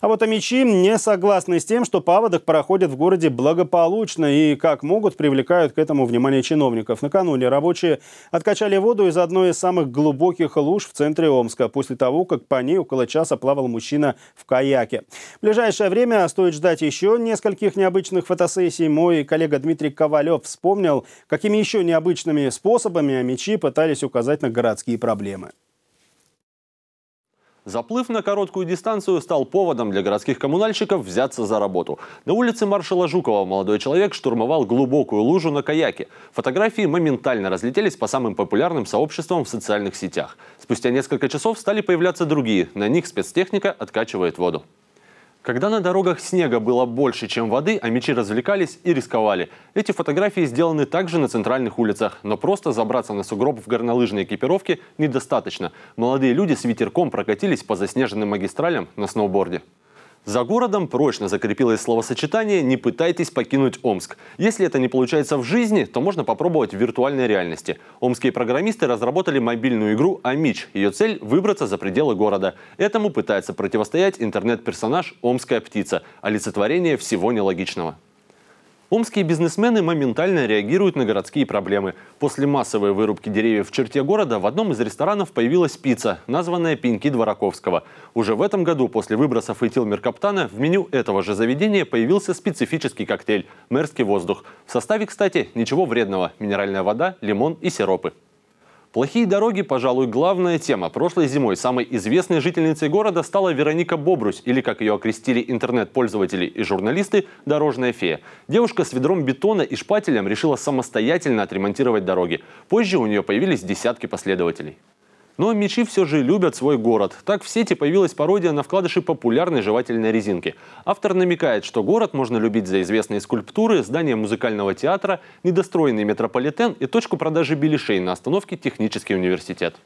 А вот амичи не согласны с тем, что паводок проходит в городе благополучно и как могут привлекают к этому внимание чиновников. Накануне рабочие откачали воду из одной из самых глубоких луж в центре Омска после того, как по ней около часа плавал мужчина в каяке. В ближайшее время стоит ждать еще нескольких необычных фотосессий. Мой коллега Дмитрий Ковалев вспомнил, какими еще необычными способами амичи пытались указать на городские проблемы. Заплыв на короткую дистанцию стал поводом для городских коммунальщиков взяться за работу. На улице маршала Жукова молодой человек штурмовал глубокую лужу на каяке. Фотографии моментально разлетелись по самым популярным сообществам в социальных сетях. Спустя несколько часов стали появляться другие. На них спецтехника откачивает воду. Когда на дорогах снега было больше, чем воды, а мечи развлекались и рисковали. Эти фотографии сделаны также на центральных улицах, но просто забраться на сугроб в горнолыжной экипировке недостаточно. Молодые люди с ветерком прокатились по заснеженным магистралям на сноуборде. За городом прочно закрепилось словосочетание «не пытайтесь покинуть Омск». Если это не получается в жизни, то можно попробовать в виртуальной реальности. Омские программисты разработали мобильную игру «Амич». Ее цель – выбраться за пределы города. Этому пытается противостоять интернет-персонаж «Омская птица» – олицетворение всего нелогичного. Омские бизнесмены моментально реагируют на городские проблемы. После массовой вырубки деревьев в черте города в одном из ресторанов появилась пицца, названная «Пеньки Двораковского». Уже в этом году после выбросов фейтил Меркаптана в меню этого же заведения появился специфический коктейль «Мэрский воздух». В составе, кстати, ничего вредного – минеральная вода, лимон и сиропы. Плохие дороги, пожалуй, главная тема. Прошлой зимой самой известной жительницей города стала Вероника Бобрусь, или, как ее окрестили интернет-пользователи и журналисты, «Дорожная фея». Девушка с ведром бетона и шпателем решила самостоятельно отремонтировать дороги. Позже у нее появились десятки последователей. Но мечи все же любят свой город. Так в сети появилась пародия на вкладыши популярной жевательной резинки. Автор намекает, что город можно любить за известные скульптуры, здание музыкального театра, недостроенный метрополитен и точку продажи беляшей на остановке «Технический университет».